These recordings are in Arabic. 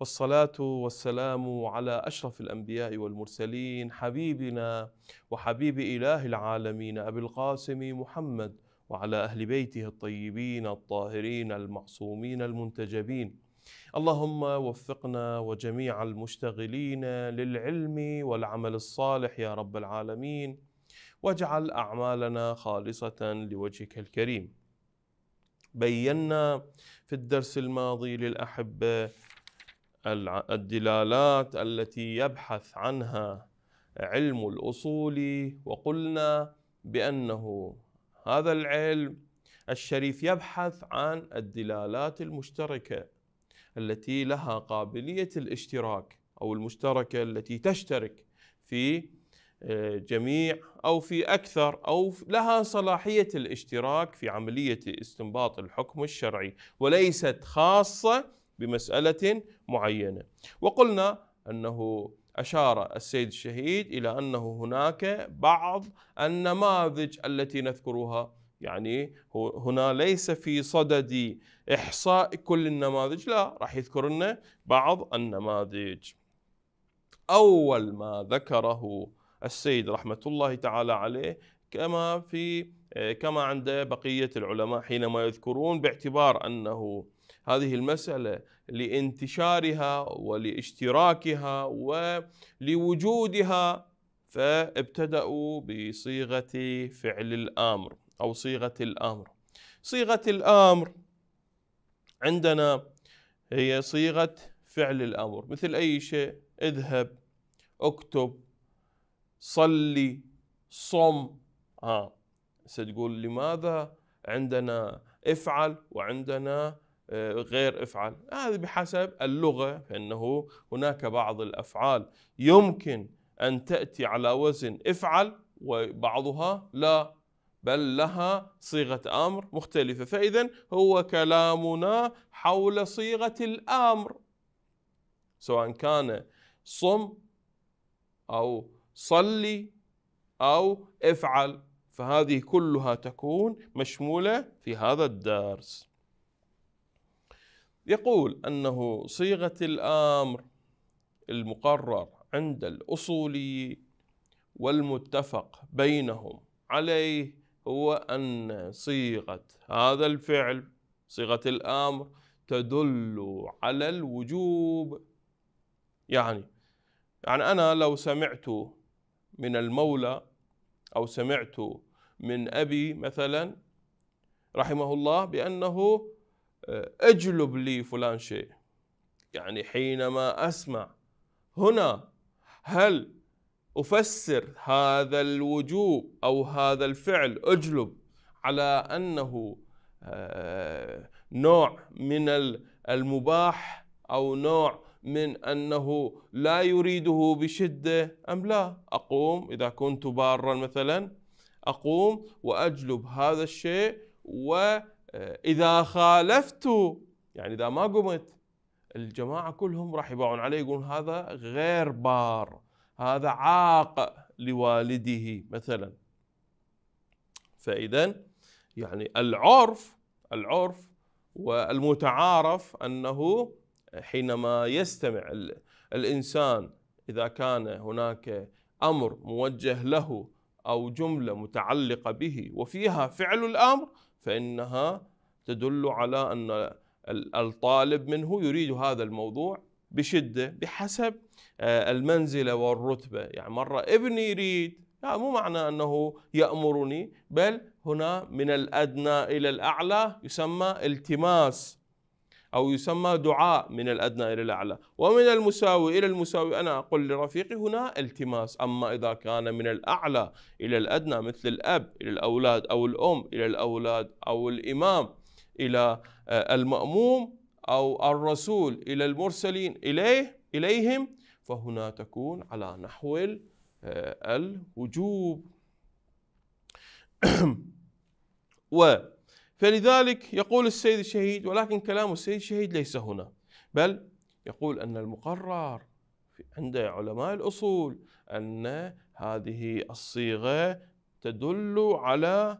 والصلاة والسلام على أشرف الأنبياء والمرسلين حبيبنا وحبيب إله العالمين أبي القاسم محمد وعلى أهل بيته الطيبين الطاهرين المعصومين المنتجبين اللهم وفقنا وجميع المشتغلين للعلم والعمل الصالح يا رب العالمين واجعل أعمالنا خالصة لوجهك الكريم بينا في الدرس الماضي للأحبة الدلالات التي يبحث عنها علم الاصول وقلنا بانه هذا العلم الشريف يبحث عن الدلالات المشتركه التي لها قابليه الاشتراك او المشتركه التي تشترك في آه، جميع او في اكثر او لها صلاحيه الاشتراك في عمليه استنباط الحكم الشرعي وليست خاصه بمسألة معينة وقلنا أنه أشار السيد الشهيد إلى أنه هناك بعض النماذج التي نذكرها يعني هنا ليس في صدد إحصاء كل النماذج لا راح يذكر لنا بعض النماذج أول ما ذكره السيد رحمة الله تعالى عليه كما في آه، كما عند بقية العلماء حينما يذكرون باعتبار أنه هذه المسألة لانتشارها ولاشتراكها ولوجودها فابتدأوا بصيغة فعل الأمر أو صيغة الأمر صيغة الأمر عندنا هي صيغة فعل الأمر مثل أي شيء اذهب اكتب صلي صم آه. ستقول لماذا عندنا افعل وعندنا آه، غير افعل هذا بحسب اللغة فإنه هناك بعض الأفعال يمكن أن تأتي على وزن افعل وبعضها لا بل لها صيغة أمر مختلفة فإذا هو كلامنا حول صيغة الأمر سواء كان صم أو صلي أو افعل فهذه كلها تكون مشمولة في هذا الدرس يقول أنه صيغة الأمر المقرر عند الأصولي والمتفق بينهم عليه هو أن صيغة هذا الفعل صيغة الأمر تدل على الوجوب يعني يعني أنا لو سمعت من المولى أو سمعت من أبي مثلا رحمه الله بأنه آه، اجلب لي فلان شيء يعني حينما أسمع هنا هل أفسر هذا الوجوب أو هذا الفعل اجلب على أنه آه، نوع من المباح أو نوع من أنه لا يريده بشدة أم لا أقوم إذا كنت بارا مثلا أقوم وأجلب هذا الشيء وإذا آه، خالفت يعني إذا ما قمت الجماعة كلهم راح يباعون عليه يقولون هذا غير بار هذا عاق لوالده مثلا فإذا يعني العرف العرف والمتعارف أنه حينما يستمع الإنسان إذا كان هناك أمر موجه له أو جملة متعلقة به وفيها فعل الأمر فإنها تدل على أن الطالب منه يريد هذا الموضوع بشدة بحسب آه، المنزلة والرتبة يعني مرة ابني يريد لا مو معنى أنه يأمرني بل هنا من الأدنى إلى الأعلى يسمى التماس أو يسمى دعاء من الأدنى إلى الأعلى ومن المساوي إلى المساوي أنا أقول لرفيقي هنا التماس أما إذا كان من الأعلى إلى الأدنى مثل الأب إلى الأولاد أو الأم إلى الأولاد أو الإمام إلى آه، المأموم أو الرسول إلى المرسلين إليه إليهم فهنا تكون على نحو آه، الوجوب و فلذلك يقول السيد الشهيد ولكن كلام السيد الشهيد ليس هنا بل يقول أن المقرر عند علماء الأصول أن هذه الصيغة تدل على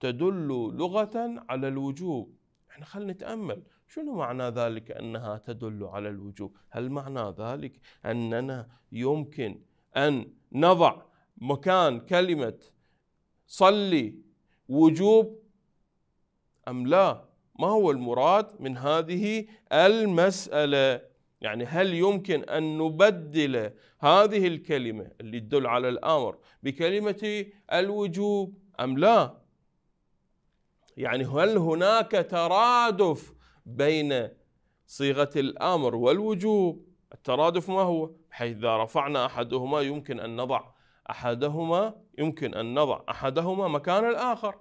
تدل لغة على الوجوب احنا يعني خلينا نتأمل شنو معنى ذلك أنها تدل على الوجوب هل معنى ذلك أننا يمكن أن نضع مكان كلمة صلي وجوب أم لا ما هو المراد من هذه المسألة يعني هل يمكن أن نبدل هذه الكلمة اللي تدل على الأمر بكلمة الوجوب أم لا يعني هل هناك ترادف بين صيغة الأمر والوجوب الترادف ما هو حيث إذا رفعنا أحدهما يمكن أن نضع أحدهما يمكن أن نضع أحدهما مكان الآخر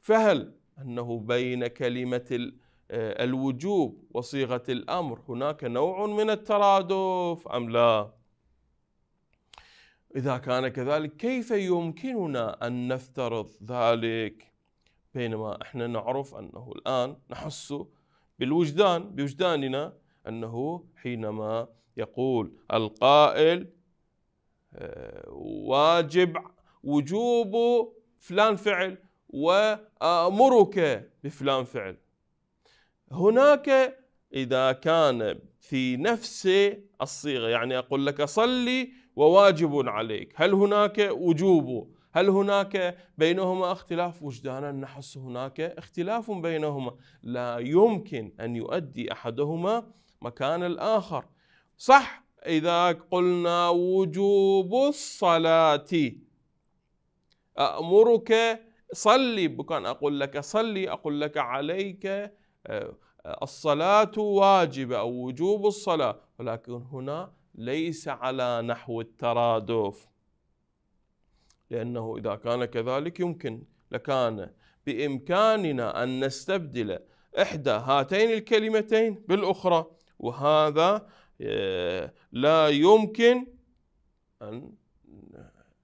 فهل انه بين كلمه آه، الوجوب وصيغه الامر هناك نوع من الترادف ام لا؟ اذا كان كذلك كيف يمكننا ان نفترض ذلك؟ بينما احنا نعرف انه الان نحس بالوجدان بوجداننا انه حينما يقول القائل آه، واجب وجوب فلان فعل وامرك بفلان فعل هناك اذا كان في نفس الصيغه يعني اقول لك صلي وواجب عليك هل هناك وجوب هل هناك بينهما اختلاف وجدانا نحس هناك اختلاف بينهما لا يمكن ان يؤدي احدهما مكان الاخر صح اذا قلنا وجوب الصلاه امرك صلي بكان أقول لك صلي أقول لك عليك آه، الصلاة واجبة أو وجوب الصلاة ولكن هنا ليس على نحو الترادف لأنه إذا كان كذلك يمكن لكان بإمكاننا أن نستبدل إحدى هاتين الكلمتين بالأخرى وهذا آه، لا يمكن أن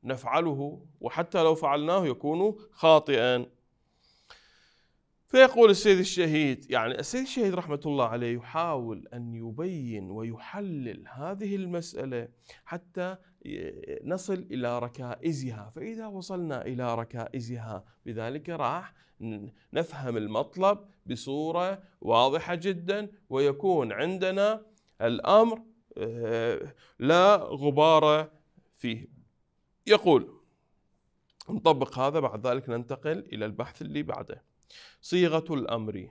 نفعله وحتى لو فعلناه يكون خاطئا فيقول السيد الشهيد يعني السيد الشهيد رحمة الله عليه يحاول أن يبين ويحلل هذه المسألة حتى نصل إلى ركائزها فإذا وصلنا إلى ركائزها بذلك راح نفهم المطلب بصورة واضحة جدا ويكون عندنا الأمر آه، لا غبار فيه يقول نطبق هذا بعد ذلك ننتقل إلى البحث اللي بعده صيغة الأمر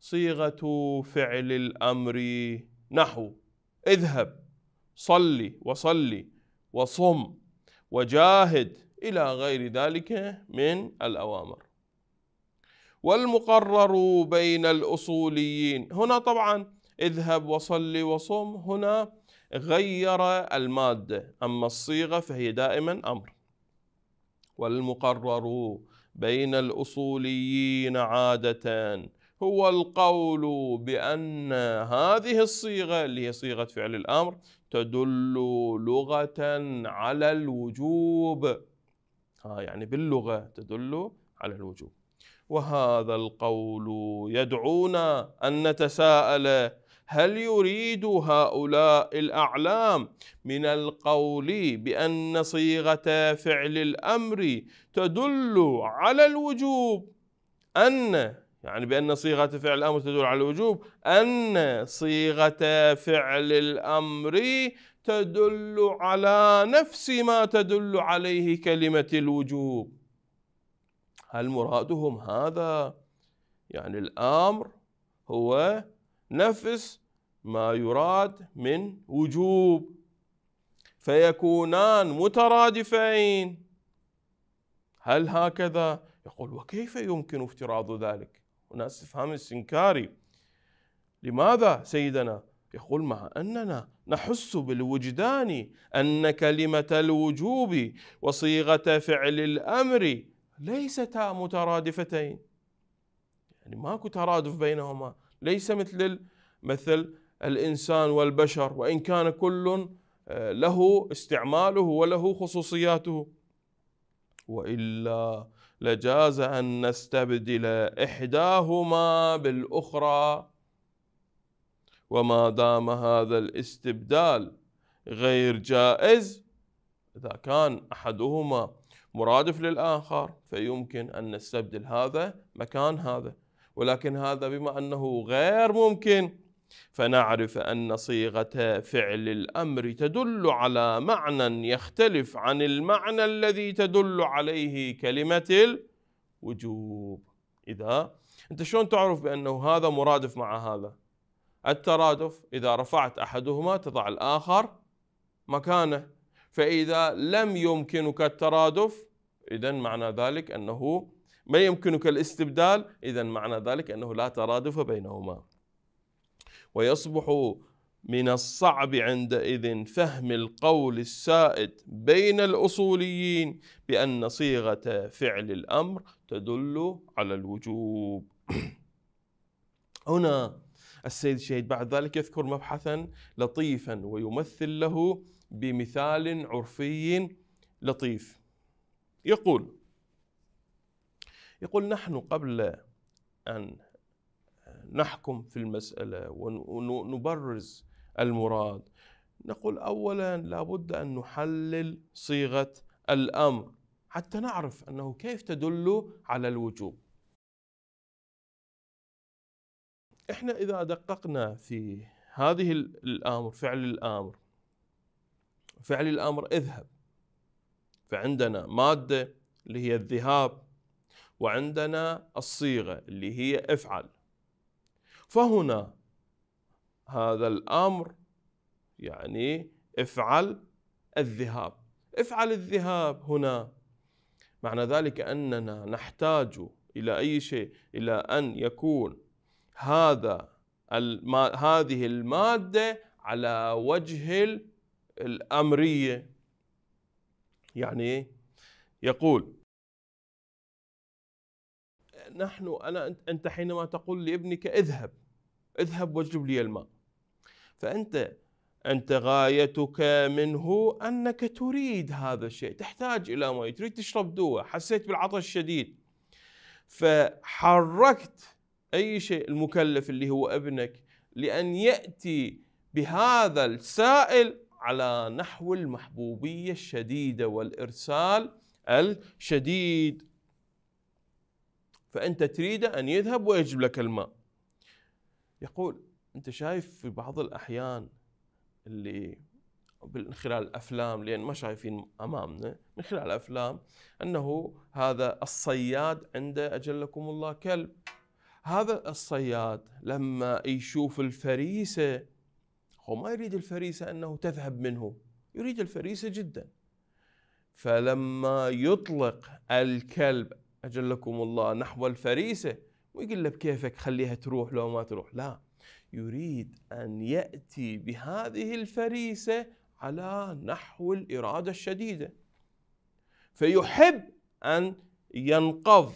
صيغة فعل الأمر نحو اذهب صلي وصلي وصم وجاهد إلى غير ذلك من الأوامر والمقرر بين الأصوليين هنا طبعا اذهب وصلي وصم هنا غير المادة أما الصيغة فهي دائما أمر والمقرر بين الأصوليين عادة هو القول بأن هذه الصيغة اللي هي صيغة فعل الأمر تدل لغة على الوجوب ها يعني باللغة تدل على الوجوب وهذا القول يدعونا أن نتساءل هل يريد هؤلاء الأعلام من القول بأن صيغة فعل الأمر تدل على الوجوب أن يعني بأن صيغة فعل الأمر تدل على الوجوب أن صيغة فعل الأمر تدل على نفس ما تدل عليه كلمة الوجوب هل مرادهم هذا؟ يعني الأمر هو نفس ما يراد من وجوب فيكونان مترادفين هل هكذا يقول وكيف يمكن افتراض ذلك هنا استفهام استنكاري لماذا سيدنا يقول مع أننا نحس بالوجدان أن كلمة الوجوب وصيغة فعل الأمر ليستا مترادفتين يعني ماكو ترادف بينهما ليس مثل مثل الانسان والبشر وان كان كل آه، له استعماله وله خصوصياته والا لجاز ان نستبدل احداهما بالاخرى وما دام هذا الاستبدال غير جائز اذا كان احدهما مرادف للاخر فيمكن ان نستبدل هذا مكان هذا ولكن هذا بما انه غير ممكن فنعرف أن صيغة فعل الأمر تدل على معنى يختلف عن المعنى الذي تدل عليه كلمة الوجوب إذا أنت شلون تعرف بأنه هذا مرادف مع هذا الترادف إذا رفعت أحدهما تضع الآخر مكانه فإذا لم يمكنك الترادف إذا معنى ذلك أنه ما يمكنك الاستبدال إذا معنى ذلك أنه لا ترادف بينهما ويصبح من الصعب عندئذ فهم القول السائد بين الاصوليين بان صيغه فعل الامر تدل على الوجوب. هنا السيد الشهيد بعد ذلك يذكر مبحثا لطيفا ويمثل له بمثال عرفي لطيف. يقول يقول نحن قبل ان نحكم في المسألة ونبرز المراد نقول أولا لابد أن نحلل صيغة الأمر حتى نعرف أنه كيف تدل على الوجوب إحنا إذا دققنا في هذه الأمر فعل الأمر فعل الأمر اذهب فعندنا مادة اللي هي الذهاب وعندنا الصيغة اللي هي افعل فهنا هذا الامر يعني افعل الذهاب افعل الذهاب هنا معنى ذلك اننا نحتاج الى اي شيء الى ان يكون هذا الما هذه الماده على وجه الامريه يعني يقول نحن انا انت حينما تقول لابنك اذهب اذهب واجلب لي الماء فأنت أنت غايتك منه أنك تريد هذا الشيء تحتاج إلى ماء تريد تشرب دواء حسيت بالعطش الشديد فحركت أي شيء المكلف اللي هو ابنك لأن يأتي بهذا السائل على نحو المحبوبية الشديدة والإرسال الشديد فأنت تريد أن يذهب ويجب لك الماء يقول انت شايف في بعض الاحيان اللي من خلال الافلام لان ما شايفين امامنا من خلال الافلام انه هذا الصياد عنده اجلكم الله كلب هذا الصياد لما يشوف الفريسه هو ما يريد الفريسه انه تذهب منه يريد الفريسه جدا فلما يطلق الكلب اجلكم الله نحو الفريسه ويقول له بكيفك خليها تروح لو ما تروح لا يريد أن يأتي بهذه الفريسة على نحو الإرادة الشديدة فيحب أن ينقض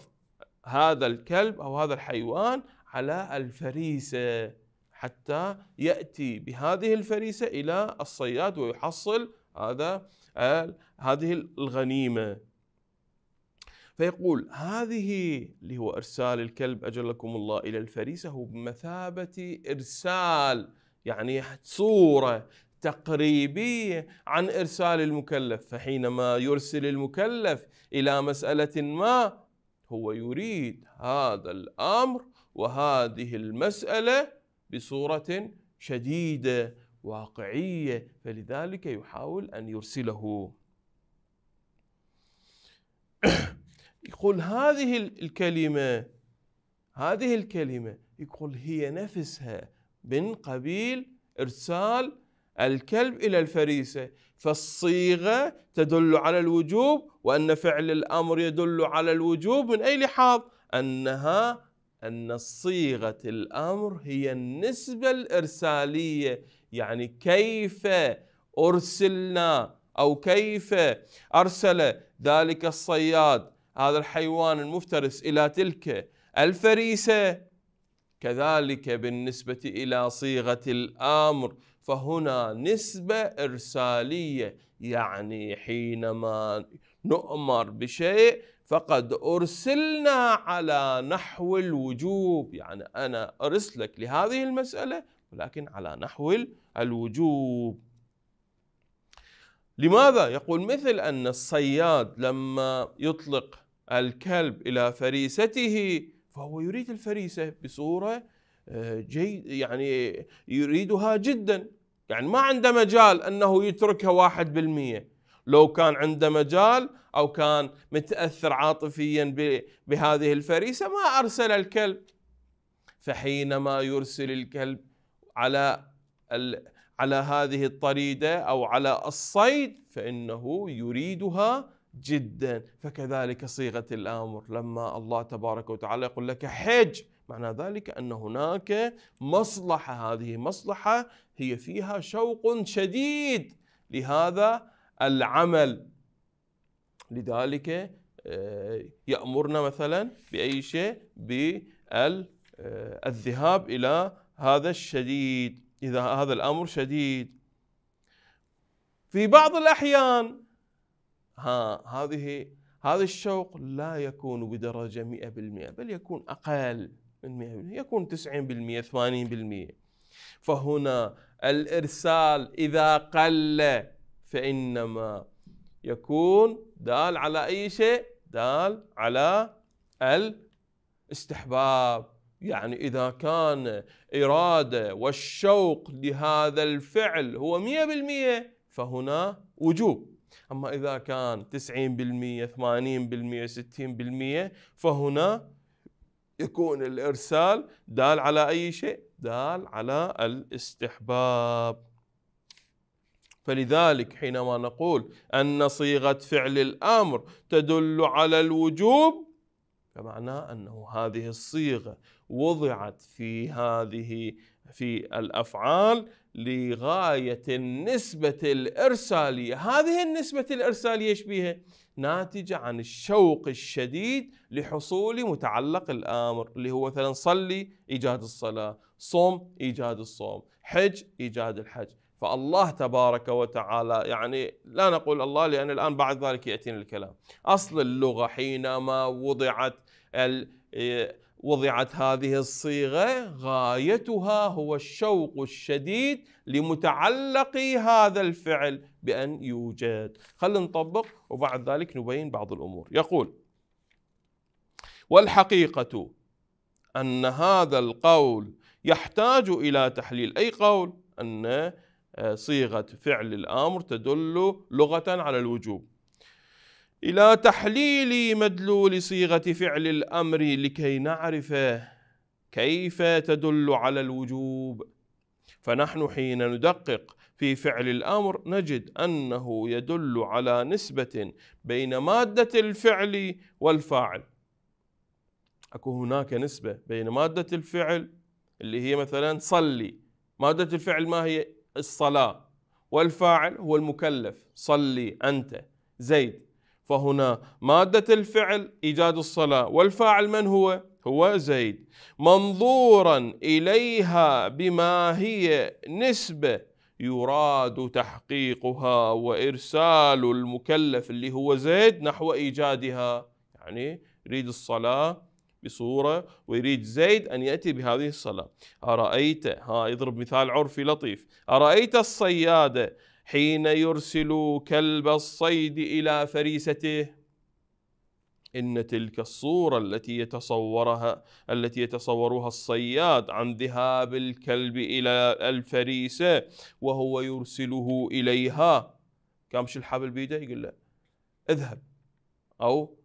هذا الكلب أو هذا الحيوان على الفريسة حتى يأتي بهذه الفريسة إلى الصياد ويحصل هذا هذه الغنيمة فيقول هذه اللي هو إرسال الكلب أجلكم الله إلى الفريسة هو بمثابة إرسال يعني صورة تقريبية عن إرسال المكلف فحينما يرسل المكلف إلى مسألة ما هو يريد هذا الأمر وهذه المسألة بصورة شديدة واقعية فلذلك يحاول أن يرسله يقول هذه الكلمة هذه الكلمة يقول هي نفسها من قبيل إرسال الكلب إلى الفريسة فالصيغة تدل على الوجوب وأن فعل الأمر يدل على الوجوب من أي لحاظ أنها أن صيغة الأمر هي النسبة الإرسالية يعني كيف أرسلنا أو كيف أرسل ذلك الصياد هذا الحيوان المفترس إلى تلك الفريسة كذلك بالنسبة إلى صيغة الأمر فهنا نسبة إرسالية يعني حينما نؤمر بشيء فقد أرسلنا على نحو الوجوب يعني أنا أرسلك لهذه المسألة ولكن على نحو الوجوب لماذا؟ يقول مثل أن الصياد لما يطلق الكلب إلى فريسته فهو يريد الفريسة بصورة آه، جيد يعني يريدها جدا يعني ما عنده مجال أنه يتركها واحد بالمئة لو كان عنده مجال أو كان متأثر عاطفيا بهذه الفريسة ما أرسل الكلب فحينما يرسل الكلب على على هذه الطريدة أو على الصيد فإنه يريدها جدا فكذلك صيغة الأمر لما الله تبارك وتعالى يقول لك حج معنى ذلك أن هناك مصلحة هذه مصلحة هي فيها شوق شديد لهذا العمل لذلك آه، يأمرنا مثلا بأي شيء بالذهاب آه، إلى هذا الشديد إذا هذا الأمر شديد في بعض الأحيان ها هذه هذا الشوق لا يكون بدرجة 100% بل يكون أقل من 100% يكون 90% 80% فهنا الإرسال إذا قل فإنما يكون دال على أي شيء دال على الاستحباب يعني إذا كان إرادة والشوق لهذا الفعل هو 100% فهنا وجوب أما إذا كان 90% 80% 60% فهنا يكون الإرسال دال على أي شيء دال على الاستحباب فلذلك حينما نقول أن صيغة فعل الأمر تدل على الوجوب فمعناه أنه هذه الصيغة وضعت في هذه في الافعال لغايه النسبه الارساليه، هذه النسبه الارساليه ايش ناتجه عن الشوق الشديد لحصول متعلق الامر اللي هو مثلا صلي ايجاد الصلاه، صم ايجاد الصوم، حج ايجاد الحج، فالله تبارك وتعالى يعني لا نقول الله لان الان بعد ذلك ياتينا الكلام. اصل اللغه حينما وضعت وضعت هذه الصيغه غايتها هو الشوق الشديد لمتعلقي هذا الفعل بان يوجد خلينا نطبق وبعد ذلك نبين بعض الامور يقول والحقيقه ان هذا القول يحتاج الى تحليل اي قول ان آه، صيغه فعل الامر تدل لغه على الوجوب إلى تحليل مدلول صيغة فعل الأمر لكي نعرف كيف تدل على الوجوب فنحن حين ندقق في فعل الأمر نجد أنه يدل على نسبة بين مادة الفعل والفاعل أكو هناك نسبة بين مادة الفعل اللي هي مثلا صلي مادة الفعل ما هي الصلاة والفاعل هو المكلف صلي أنت زيد فهنا مادة الفعل إيجاد الصلاة والفاعل من هو؟ هو زيد منظورا إليها بما هي نسبة يراد تحقيقها وإرسال المكلف اللي هو زيد نحو إيجادها يعني يريد الصلاة بصورة ويريد زيد أن يأتي بهذه الصلاة أرأيت ها يضرب مثال عرفي لطيف أرأيت الصيادة حين يرسل كلب الصيد الى فريسته ان تلك الصوره التي يتصورها التي يتصورها الصياد عن ذهاب الكلب الى الفريسه وهو يرسله اليها كامش الحبل بيده يقول له اذهب او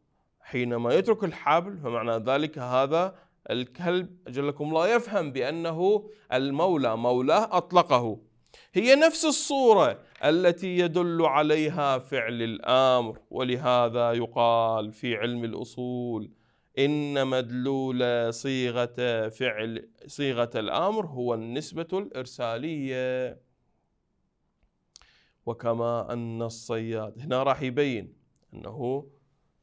حينما يترك الحبل فمعنى ذلك هذا الكلب اجلكم الله يفهم بانه المولى مولاه اطلقه هي نفس الصوره التي يدل عليها فعل الامر ولهذا يقال في علم الاصول ان مدلول صيغه فعل صيغه الامر هو النسبه الارساليه وكما ان الصياد هنا راح يبين انه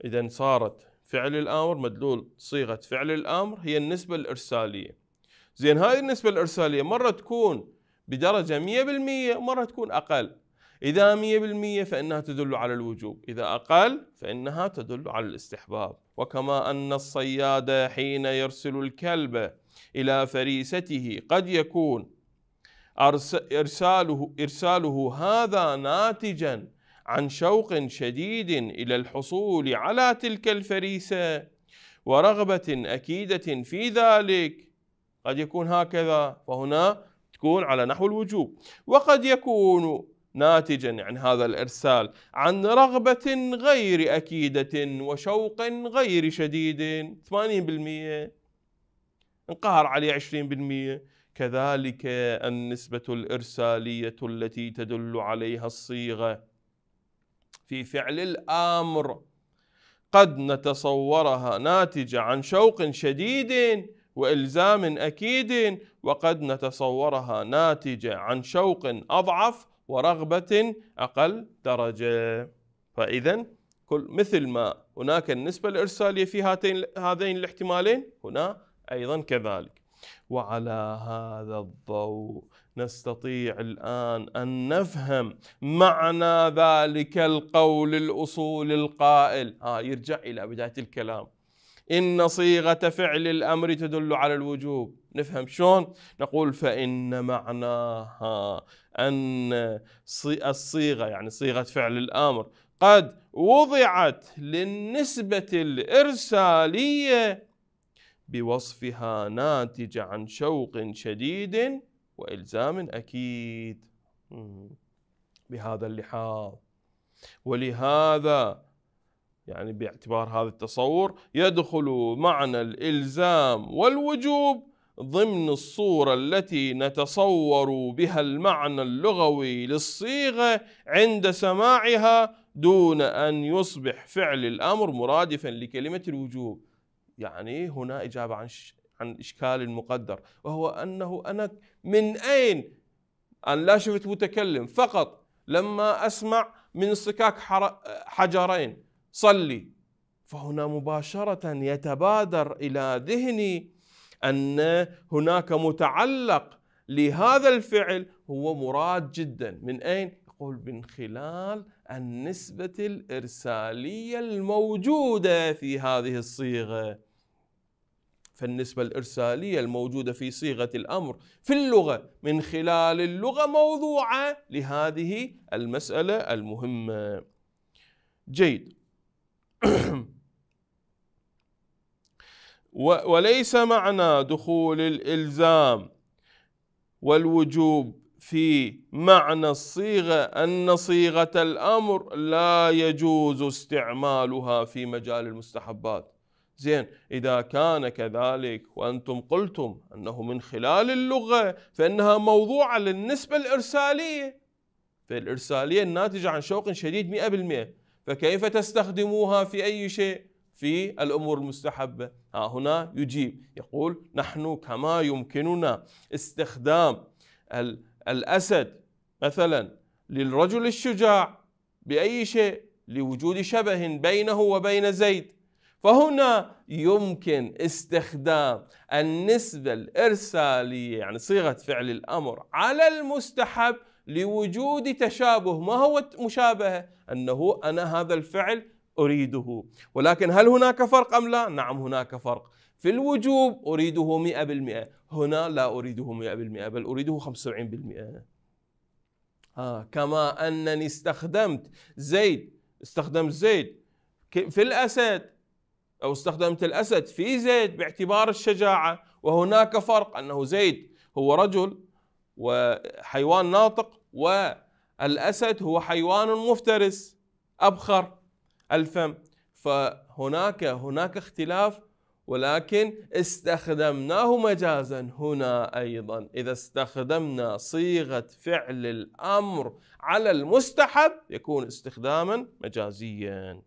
اذا صارت فعل الامر مدلول صيغه فعل الامر هي النسبه الارساليه زين هاي النسبه الارساليه مره تكون بدرجه 100% مره تكون اقل إذا مية بالمية فإنها تدل على الوجوب إذا أقل فإنها تدل على الاستحباب وكما أن الصياد حين يرسل الكلب إلى فريسته قد يكون إرساله, إرساله هذا ناتجا عن شوق شديد إلى الحصول على تلك الفريسة ورغبة أكيدة في ذلك قد يكون هكذا فهنا تكون على نحو الوجوب وقد يكون ناتجا عن هذا الارسال عن رغبه غير اكيده وشوق غير شديد 80% انقهر عليه 20% كذلك النسبه الارساليه التي تدل عليها الصيغه في فعل الامر قد نتصورها ناتجه عن شوق شديد والزام اكيد وقد نتصورها ناتجه عن شوق اضعف ورغبة أقل درجة فإذا كل مثل ما هناك النسبة الإرسالية في هاتين هذين الاحتمالين هنا أيضا كذلك وعلى هذا الضوء نستطيع الآن أن نفهم معنى ذلك القول الأصول القائل آه يرجع إلى بداية الكلام إن صيغة فعل الأمر تدل على الوجوب نفهم شلون نقول فإن معناها أن الصيغة يعني صيغة فعل الأمر قد وضعت للنسبة الإرسالية بوصفها ناتجة عن شوق شديد وإلزام أكيد بهذا اللحاظ ولهذا يعني باعتبار هذا التصور يدخل معنى الإلزام والوجوب ضمن الصورة التي نتصور بها المعنى اللغوي للصيغة عند سماعها دون أن يصبح فعل الأمر مرادفا لكلمة الوجوب يعني هنا إجابة عن عن إشكال مقدر وهو أنه أنا من أين أن لا شفت متكلم فقط لما أسمع من صكاك حجرين صلي فهنا مباشرة يتبادر إلى ذهني أن هناك متعلق لهذا الفعل هو مراد جدا من أين؟ يقول من خلال النسبة الإرسالية الموجودة في هذه الصيغة فالنسبة الإرسالية الموجودة في صيغة الأمر في اللغة من خلال اللغة موضوعة لهذه المسألة المهمة جيد وليس معنى دخول الالزام والوجوب في معنى الصيغه ان صيغه الامر لا يجوز استعمالها في مجال المستحبات زين اذا كان كذلك وانتم قلتم انه من خلال اللغه فانها موضوعه للنسبه الارساليه فالارساليه الناتجه عن شوق شديد 100% فكيف تستخدموها في اي شيء؟ في الأمور المستحبة ها هنا يجيب يقول نحن كما يمكننا استخدام الأسد مثلا للرجل الشجاع بأي شيء لوجود شبه بينه وبين زيد فهنا يمكن استخدام النسبة الإرسالية يعني صيغة فعل الأمر على المستحب لوجود تشابه ما هو مشابهة أنه أنا هذا الفعل أريده ولكن هل هناك فرق أم لا؟ نعم هناك فرق في الوجوب أريده 100% هنا لا أريده 100% بل أريده 75% آه كما أنني استخدمت زيد استخدمت زيد في الأسد أو استخدمت الأسد في زيد باعتبار الشجاعة وهناك فرق أنه زيد هو رجل وحيوان ناطق والأسد هو حيوان مفترس أبخر الفم فهناك هناك اختلاف ولكن استخدمناه مجازا هنا ايضا اذا استخدمنا صيغه فعل الامر على المستحب يكون استخداما مجازيا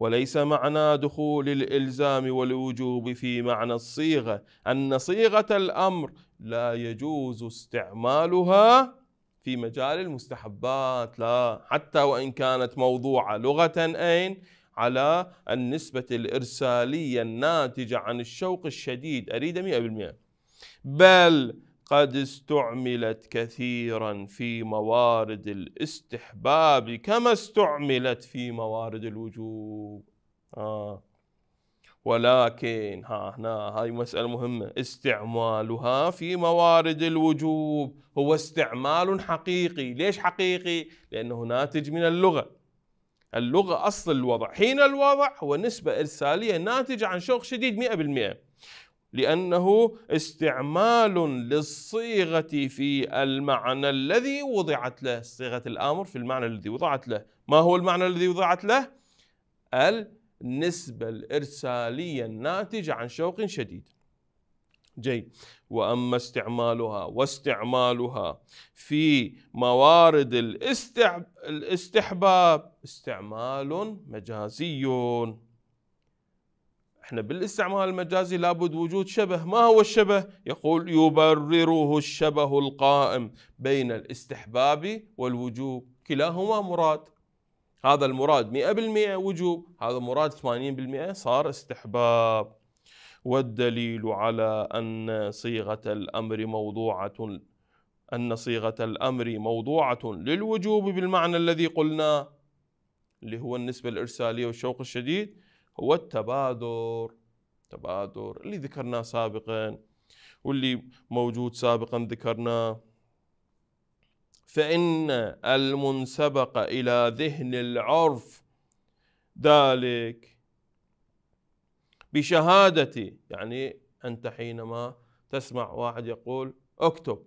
وليس معنى دخول الالزام والوجوب في معنى الصيغه ان صيغه الامر لا يجوز استعمالها في مجال المستحبات لا حتى وإن كانت موضوعة لغة أين على النسبة الإرسالية الناتجة عن الشوق الشديد أريد 100% بل قد استعملت كثيرا في موارد الاستحباب كما استعملت في موارد الوجوب آه. ولكن ها هنا هاي مسألة مهمة استعمالها في موارد الوجوب هو استعمال حقيقي ليش حقيقي؟ لأنه ناتج من اللغة اللغة أصل الوضع حين الوضع هو نسبة إرسالية ناتجة عن شوق شديد 100% لأنه استعمال للصيغة في المعنى الذي وضعت له صيغة الأمر في المعنى الذي وضعت له ما هو المعنى الذي وضعت له؟ النسبة الإرسالية الناتجة عن شوق شديد جيد واما استعمالها واستعمالها في موارد الاستعب الاستحباب استعمال مجازي احنا بالاستعمال المجازي لابد وجود شبه ما هو الشبه يقول يبرره الشبه القائم بين الاستحباب والوجوب كلاهما مراد هذا المراد 100% وجوب هذا المراد 80% صار استحباب والدليل على أن صيغة الأمر موضوعة أن صيغة الأمر موضوعة للوجوب بالمعنى الذي قلنا اللي هو النسبة الإرسالية والشوق الشديد هو التبادر تبادر اللي ذكرناه سابقا واللي موجود سابقا ذكرناه فإن المنسبق إلى ذهن العرف ذلك بشهادتي يعني أنت حينما تسمع واحد يقول اكتب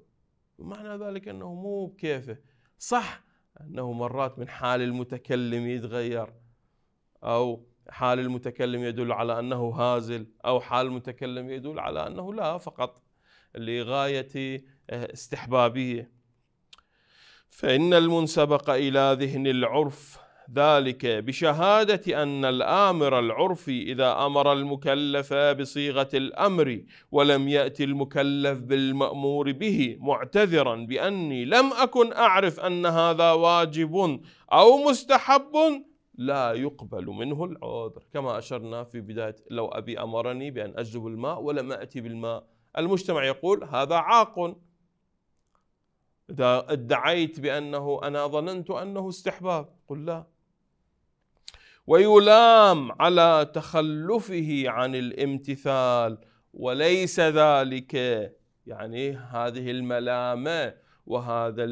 معنى ذلك أنه مو بكيفه صح أنه مرات من حال المتكلم يتغير أو حال المتكلم يدل على أنه هازل أو حال المتكلم يدل على أنه لا فقط لغاية آه، استحبابية فإن المنسبق إلى ذهن العرف ذلك بشهادة أن الآمر العرفي إذا أمر المكلف بصيغة الأمر ولم يأتي المكلف بالمأمور به معتذرا بأني لم أكن أعرف أن هذا واجب أو مستحب لا يقبل منه العذر كما أشرنا في بداية لو أبي أمرني بأن أجلب الماء ولم أأتي بالماء المجتمع يقول هذا عاق إذا ادعيت بأنه أنا ظننت أنه استحباب قل لا ويلام على تخلفه عن الامتثال وليس ذلك يعني هذه الملامة وهذا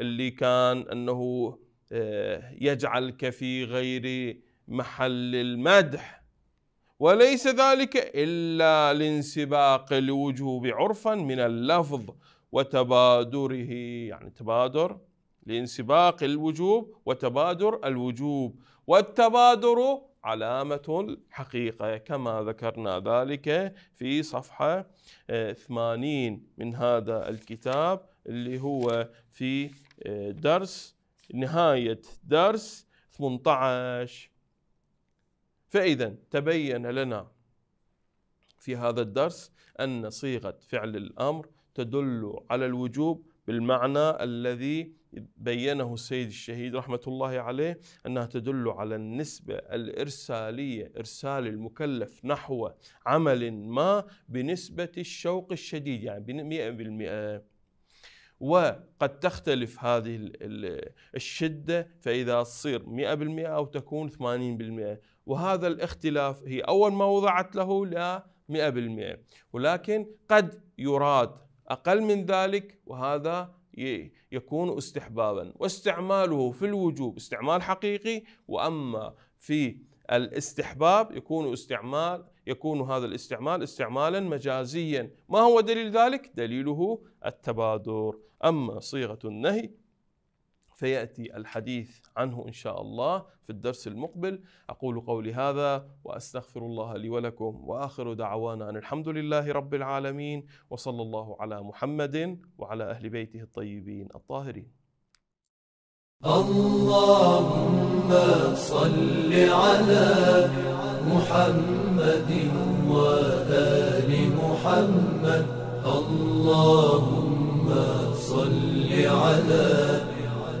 اللي كان أنه آه، يجعلك في غير محل المدح وليس ذلك إلا لانسباق الوجوب عرفا من اللفظ وتبادره يعني تبادر لانسباق الوجوب وتبادر الوجوب والتبادر علامة الحقيقة كما ذكرنا ذلك في صفحة 80 آه، من هذا الكتاب اللي هو في آه، درس نهاية درس 18 فإذا تبين لنا في هذا الدرس أن صيغة فعل الأمر تدل على الوجوب بالمعنى الذي بينه السيد الشهيد رحمة الله عليه أنها تدل على النسبة الإرسالية إرسال المكلف نحو عمل ما بنسبة الشوق الشديد يعني 100% وقد تختلف هذه الشدة فإذا تصير 100% أو تكون 80% وهذا الاختلاف هي أول ما وضعت له لا 100% ولكن قد يراد أقل من ذلك وهذا يكون استحبابا واستعماله في الوجوب استعمال حقيقي وأما في الاستحباب يكون استعمال يكون هذا الاستعمال استعمالا مجازيا ما هو دليل ذلك؟ دليله التبادر أما صيغة النهي فياتي الحديث عنه ان شاء الله في الدرس المقبل اقول قولي هذا واستغفر الله لي ولكم واخر دعوانا ان الحمد لله رب العالمين وصلى الله على محمد وعلى اهل بيته الطيبين الطاهرين اللهم صل على محمد وآل محمد اللهم صل على